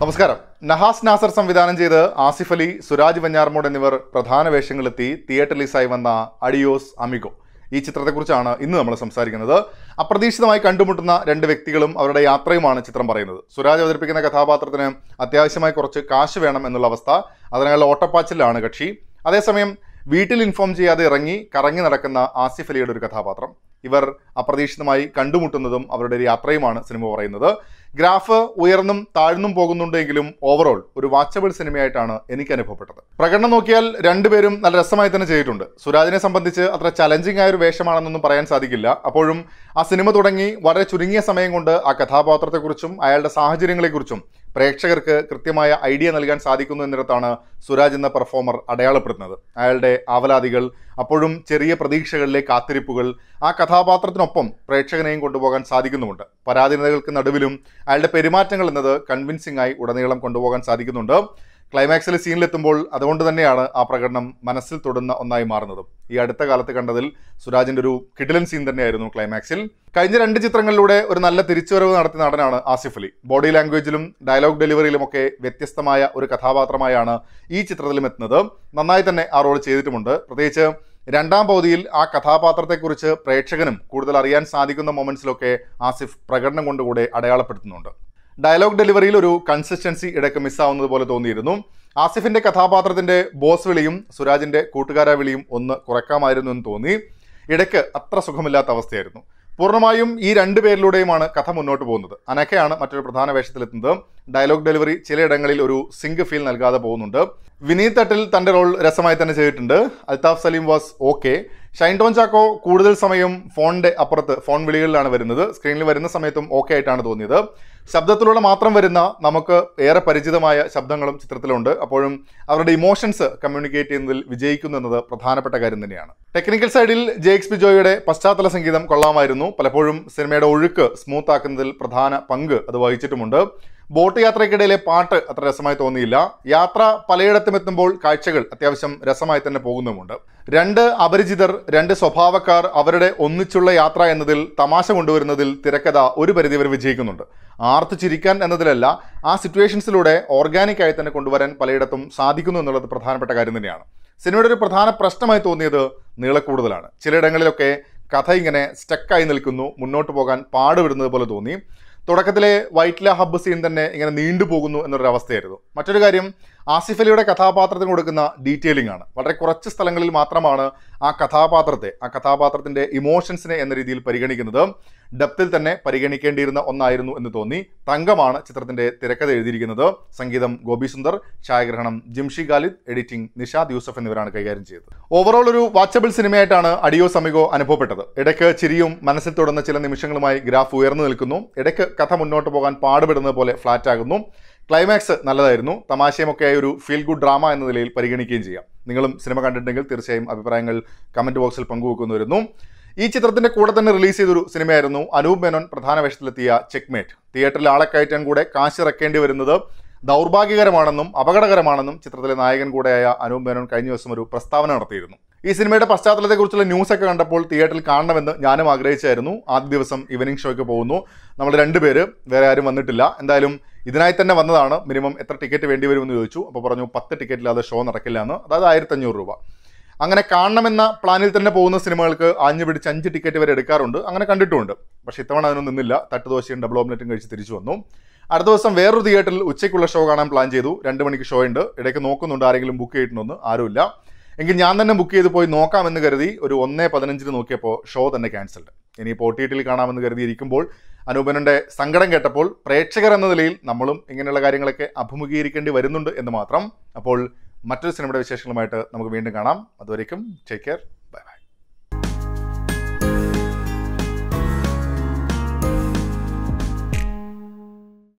നമസ്കാരം നഹാസ് നാസർ സംവിധാനം ചെയ്ത് ആസിഫ് അലി സുരാജ് വഞ്ഞാർമോട് എന്നിവർ പ്രധാന വേഷങ്ങളെത്തി തിയേറ്റർ ലീസായി വന്ന അഡിയോസ് അമിഗോ ഈ ചിത്രത്തെക്കുറിച്ചാണ് ഇന്ന് നമ്മൾ സംസാരിക്കുന്നത് അപ്രതീക്ഷിതമായി കണ്ടുമുട്ടുന്ന രണ്ട് വ്യക്തികളും അവരുടെ യാത്രയുമാണ് ചിത്രം പറയുന്നത് സുരാജ് അവതരിപ്പിക്കുന്ന കഥാപാത്രത്തിന് അത്യാവശ്യമായി കുറച്ച് കാശ് വേണം എന്നുള്ള അവസ്ഥ അതിനുള്ള ഓട്ടപ്പാച്ചിലാണ് കക്ഷി അതേസമയം വീട്ടിൽ ഇൻഫോം ചെയ്യാതെ ഇറങ്ങി കറങ്ങി നടക്കുന്ന ആസിഫ് അലിയുടെ ഒരു കഥാപാത്രം ഇവർ അപ്രതീക്ഷിതമായി കണ്ടുമുട്ടുന്നതും അവരുടെ ഒരു യാത്രയുമാണ് സിനിമ പറയുന്നത് ഗ്രാഫ് ഉയർന്നും താഴ്ന്നും പോകുന്നുണ്ടെങ്കിലും ഓവറോൾ ഒരു വാച്ചബിൾ സിനിമയായിട്ടാണ് എനിക്ക് അനുഭവപ്പെട്ടത് പ്രകടനം നോക്കിയാൽ രണ്ടുപേരും നല്ല രസമായി തന്നെ ചെയ്തിട്ടുണ്ട് സുരാജിനെ സംബന്ധിച്ച് അത്ര ചലഞ്ചിങ് ആയ ഒരു വേഷമാണെന്നൊന്നും പറയാൻ സാധിക്കില്ല അപ്പോഴും ആ സിനിമ തുടങ്ങി വളരെ ചുരുങ്ങിയ സമയം കൊണ്ട് ആ കഥാപാത്രത്തെക്കുറിച്ചും അയാളുടെ സാഹചര്യങ്ങളെക്കുറിച്ചും പ്രേക്ഷകർക്ക് കൃത്യമായ ഐഡിയ നൽകാൻ സാധിക്കുന്നു എന്നിടത്താണ് സുരാജ് എന്ന പെർഫോമർ അടയാളപ്പെടുന്നത് അയാളുടെ ആവലാതികൾ അപ്പോഴും ചെറിയ പ്രതീക്ഷകളിലെ കാത്തിരിപ്പുകൾ ആ കഥാപാത്രത്തിനൊപ്പം പ്രേക്ഷകനെയും കൊണ്ടുപോകാൻ സാധിക്കുന്നുമുണ്ട് പരാധീനതകൾക്ക് നടുവിലും അയാളുടെ പെരുമാറ്റങ്ങൾ എന്നത് കൺവിൻസിംഗ് ആയി ഉടനീളം കൊണ്ടുപോകാൻ സാധിക്കുന്നുണ്ട് ക്ലൈമാക്സിലെ സീനിലെത്തുമ്പോൾ അതുകൊണ്ട് തന്നെയാണ് ആ പ്രകടനം മനസ്സിൽ തൊടുന്ന ഒന്നായി മാറുന്നതും ഈ അടുത്ത കാലത്ത് കണ്ടതിൽ സുരാജിന്റെ ഒരു കിഡിലൻ സീൻ തന്നെയായിരുന്നു ക്ലൈമാക്സിൽ കഴിഞ്ഞ രണ്ട് ചിത്രങ്ങളിലൂടെ ഒരു നല്ല തിരിച്ചുവരവ് നടത്തിയ നടനാണ് ആസിഫ് അലി ബോഡി ലാംഗ്വേജിലും ഡയലോഗ് ഡെലിവറിയിലും ഒക്കെ വ്യത്യസ്തമായ ഒരു കഥാപാത്രമായാണ് ഈ ചിത്രത്തിലും എത്തുന്നത് നന്നായി തന്നെ ആ റോൾ ചെയ്തിട്ടുമുണ്ട് പ്രത്യേകിച്ച് രണ്ടാം പകുതിയിൽ ആ കഥാപാത്രത്തെക്കുറിച്ച് പ്രേക്ഷകനും കൂടുതൽ അറിയാൻ സാധിക്കുന്ന മൊമെൻറ്റ്സിലൊക്കെ ആസിഫ് പ്രകടനം കൊണ്ടുകൂടെ അടയാളപ്പെടുത്തുന്നുണ്ട് ഡയലോഗ് ഡെലിവറിയിൽ ഒരു കൺസിസ്റ്റൻസി ഇടയ്ക്ക് മിസ്സാവുന്നത് പോലെ തോന്നിയിരുന്നു ആസിഫിന്റെ കഥാപാത്രത്തിന്റെ ബോസ് വിളിയും സുരാജിന്റെ കൂട്ടുകാര വിളിയും ഒന്ന് കുറയ്ക്കാമായിരുന്നു എന്ന് തോന്നി ഇടയ്ക്ക് അത്ര സുഖമില്ലാത്ത അവസ്ഥയായിരുന്നു പൂർണ്ണമായും ഈ രണ്ടു പേരിലൂടെയുമാണ് കഥ മുന്നോട്ട് പോകുന്നത് അനക്കയാണ് മറ്റൊരു പ്രധാന വേഷത്തിലെത്തുന്നത് ഡയലോഗ് ഡെലിവറി ചിലയിടങ്ങളിൽ ഒരു സിങ്ക് ഫീൽ നൽകാതെ പോകുന്നുണ്ട് വിനീത് തട്ടിൽ തൻ്റെ റോൾ രസമായി തന്നെ ചെയ്തിട്ടുണ്ട് അൽതാഫ് സലീം വാസ് ഓക്കെ ഷൈൻ ടോൺ ചാക്കോ കൂടുതൽ സമയം ഫോണിന്റെ അപ്പുറത്ത് ഫോൺ വിളികളിലാണ് വരുന്നത് സ്ക്രീനിൽ വരുന്ന സമയത്തും ഓക്കെ ആയിട്ടാണ് തോന്നിയത് ശബ്ദത്തിലൂടെ മാത്രം വരുന്ന നമുക്ക് ഏറെ പരിചിതമായ ശബ്ദങ്ങളും ചിത്രത്തിലുണ്ട് അപ്പോഴും അവരുടെ ഇമോഷൻസ് കമ്മ്യൂണിക്കേറ്റ് ചെയ്യുന്നതിൽ വിജയിക്കുന്നു എന്നത് പ്രധാനപ്പെട്ട കാര്യം തന്നെയാണ് ടെക്നിക്കൽ സൈഡിൽ ജെ എക്സ് ബിജോയുടെ പശ്ചാത്തല സംഗീതം കൊള്ളാമായിരുന്നു പലപ്പോഴും സിനിമയുടെ ഒഴുക്ക് സ്മൂത്ത് ആക്കുന്നതിൽ പ്രധാന പങ്ക് അത് വഹിച്ചിട്ടുമുണ്ട് ബോട്ട് യാത്രയ്ക്കിടയിലെ പാട്ട് അത്ര രസമായി തോന്നിയില്ല യാത്ര പലയിടത്തും എത്തുമ്പോൾ കാഴ്ചകൾ അത്യാവശ്യം രസമായി തന്നെ പോകുന്നുമുണ്ട് രണ്ട് അപരിചിതർ രണ്ട് സ്വഭാവക്കാർ അവരുടെ ഒന്നിച്ചുള്ള യാത്ര എന്നതിൽ തമാശ കൊണ്ടുവരുന്നതിൽ തിരക്കഥ ഒരു വരെ വിജയിക്കുന്നുണ്ട് ആർത്തു ചിരിക്കാൻ എന്നതിലല്ല ആ സിറ്റുവേഷൻസിലൂടെ ഓർഗാനിക്കായി തന്നെ കൊണ്ടുവരാൻ പലയിടത്തും സാധിക്കുന്നു എന്നുള്ളത് പ്രധാനപ്പെട്ട കാര്യം തന്നെയാണ് സിനിമയുടെ ഒരു പ്രധാന പ്രശ്നമായി തോന്നിയത് നീളക്കൂടുതലാണ് ചിലയിടങ്ങളിലൊക്കെ കഥ ഇങ്ങനെ സ്റ്റക്കായി നിൽക്കുന്നു മുന്നോട്ട് പോകാൻ പാടുവിടുന്നത് പോലെ തോന്നി തുടക്കത്തിലെ വൈറ്റ്ല ഹബ്ബ് സീൻ തന്നെ ഇങ്ങനെ നീണ്ടുപോകുന്നു എന്നൊരവസ്ഥയായിരുന്നു മറ്റൊരു കാര്യം ആസിഫ് അലിയുടെ കഥാപാത്രത്തിന് കൊടുക്കുന്ന ഡീറ്റെയിലിംഗ് ആണ് വളരെ കുറച്ച് സ്ഥലങ്ങളിൽ മാത്രമാണ് ആ കഥാപാത്രത്തെ ആ കഥാപാത്രത്തിൻ്റെ ഇമോഷൻസിനെ എന്ന രീതിയിൽ പരിഗണിക്കുന്നത് ഡപ്തിൽ തന്നെ പരിഗണിക്കേണ്ടിയിരുന്ന ഒന്നായിരുന്നു എന്ന് തോന്നി തങ്കമാണ് ചിത്രത്തിൻ്റെ തിരക്കഥ എഴുതിയിരിക്കുന്നത് സംഗീതം ഗോപി സുന്ദർ ഛായാഗ്രഹണം ജിംഷി ഖാലിദ് എഡിറ്റിംഗ് നിഷാദ് യൂസഫ് എന്നിവരാണ് കൈകാര്യം ചെയ്തത് ഓവറോൾ ഒരു വാച്ചബിൾ സിനിമയായിട്ടാണ് അടിയോ സമികോ അനുഭവപ്പെട്ടത് ഇടയ്ക്ക് ചിരിയും മനസ്സിൽ തുടർന്ന ചില നിമിഷങ്ങളുമായി ഗ്രാഫ് ഉയർന്നു നിൽക്കുന്നു ഇടയ്ക്ക് കഥ മുന്നോട്ട് പോകാൻ പാടുപെടുന്നത് പോലെ ഫ്ലാറ്റ് ആകുന്നു ക്ലൈമാക്സ് നല്ലതായിരുന്നു തമാശയുമൊക്കെ ഒരു ഫീൽ ഗുഡ് ഡ്രാമ എന്ന നിലയിൽ പരിഗണിക്കുകയും ചെയ്യാം നിങ്ങളും സിനിമ കണ്ടിട്ടുണ്ടെങ്കിൽ തീർച്ചയായും അഭിപ്രായങ്ങൾ കമൻറ്റ് ബോക്സിൽ പങ്കുവെക്കുന്നു ഈ ചിത്രത്തിന്റെ കൂടെ തന്നെ റിലീസ് ചെയ്തൊരു സിനിമയായിരുന്നു അനൂപ് മേനോൻ പ്രധാന വേഷത്തിലെത്തിയ ചെക്ക്മേറ്റ് തിയേറ്ററിൽ ആളെ കയറ്റാൻ കൂടെ കാശിറക്കേണ്ടി വരുന്നത് ദൗർഭാഗ്യകരമാണെന്നും അപകടകരമാണെന്നും ചിത്രത്തിലെ നായകൻ കൂടെയായ അനൂപ് മേനോൻ കഴിഞ്ഞ ദിവസം ഒരു പ്രസ്താവന നടത്തിയിരുന്നു ഈ സിനിമയുടെ പശ്ചാത്തലത്തെക്കുറിച്ചുള്ള ന്യൂസ് ഒക്കെ കണ്ടപ്പോൾ തിയേറ്ററിൽ കാണണമെന്ന് ഞാനും ആഗ്രഹിച്ചായിരുന്നു ആദ്യ ദിവസം ഈവനിങ് ഷോയ്ക്ക് പോകുന്നു നമ്മൾ രണ്ടുപേര് വേറെ ആരും വന്നിട്ടില്ല എന്തായാലും ഇതിനായി തന്നെ വന്നതാണ് മിനിമം എത്ര ടിക്കറ്റ് വേണ്ടി വരുമെന്ന് ചോദിച്ചു അപ്പോൾ പറഞ്ഞു പത്ത് ടിക്കറ്റ് ഇല്ലാതെ ഷോ നടക്കില്ല എന്ന് അതായത് ആയിരത്തഞ്ഞൂറ് രൂപ അങ്ങനെ കാണണമെന്ന പ്ലാനിൽ തന്നെ പോകുന്ന സിനിമകൾക്ക് ആഞ്ഞു പിടിച്ച് അഞ്ച് ടിക്കറ്റ് വരെ എടുക്കാറുണ്ട് അങ്ങനെ കണ്ടിട്ടുമുണ്ട് പക്ഷേ ഇത്തവണ അതിനൊന്നും നിന്നില്ല തട്ട് ദോശയും ഡബിൾ ഓംലെറ്റും കഴിച്ച് തിരിച്ചു വന്നു അടുത്ത ദിവസം വേറൊരു തിയേറ്ററിൽ ഉച്ചയ്ക്കുള്ള ഷോ കാണാൻ പ്ലാൻ ചെയ്തു രണ്ട് മണിക്ക് ഷോ ഉണ്ട് ഇടയ്ക്ക് നോക്കുന്നുണ്ട് ആരെങ്കിലും ബുക്ക് ചെയ്തിട്ടുണ്ടോ ആരുമില്ല എങ്കിൽ ഞാൻ തന്നെ ബുക്ക് ചെയ്ത് പോയി നോക്കാമെന്ന് കരുതി ഒരു ഒന്നേ പതിനഞ്ചിന് നോക്കിയപ്പോൾ ഷോ തന്നെ ക്യാൻസൽഡ് ഇനി പോട്ടിയിട്ടിൽ കാണാമെന്ന് കരുതിയിരിക്കുമ്പോൾ അനൂപനന്റെ സങ്കടം കേട്ടപ്പോൾ പ്രേക്ഷകർ എന്ന നിലയിൽ നമ്മളും ഇങ്ങനെയുള്ള കാര്യങ്ങളൊക്കെ അഭിമുഖീകരിക്കേണ്ടി വരുന്നുണ്ട് എന്ന് മാത്രം അപ്പോൾ മറ്റൊരു സിനിമയുടെ വിശേഷങ്ങളുമായിട്ട് നമുക്ക് വീണ്ടും കാണാം അതുവരേക്കും ടേക്ക് കെയർ